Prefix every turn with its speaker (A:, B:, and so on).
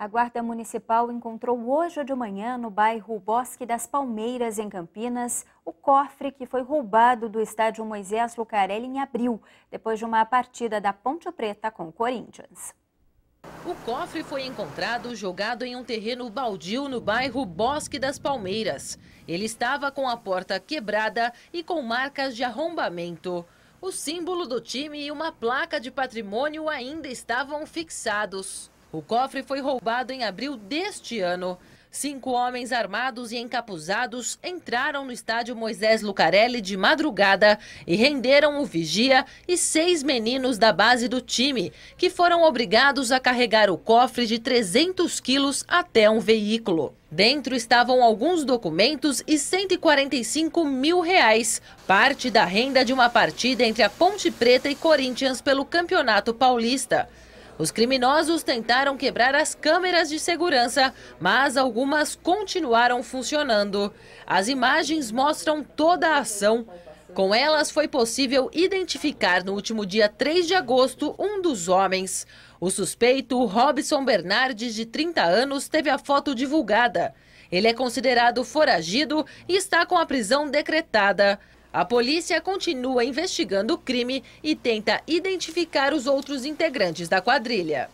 A: A Guarda Municipal encontrou hoje de manhã no bairro Bosque das Palmeiras, em Campinas, o cofre que foi roubado do estádio Moisés Lucarelli em abril, depois de uma partida da Ponte Preta com o Corinthians.
B: O cofre foi encontrado jogado em um terreno baldio no bairro Bosque das Palmeiras. Ele estava com a porta quebrada e com marcas de arrombamento. O símbolo do time e uma placa de patrimônio ainda estavam fixados. O cofre foi roubado em abril deste ano. Cinco homens armados e encapuzados entraram no estádio Moisés Lucarelli de madrugada e renderam o vigia e seis meninos da base do time, que foram obrigados a carregar o cofre de 300 quilos até um veículo. Dentro estavam alguns documentos e 145 mil reais, parte da renda de uma partida entre a Ponte Preta e Corinthians pelo Campeonato Paulista. Os criminosos tentaram quebrar as câmeras de segurança, mas algumas continuaram funcionando. As imagens mostram toda a ação. Com elas, foi possível identificar no último dia 3 de agosto um dos homens. O suspeito, Robson Bernardes, de 30 anos, teve a foto divulgada. Ele é considerado foragido e está com a prisão decretada. A polícia continua investigando o crime e tenta identificar os outros integrantes da quadrilha.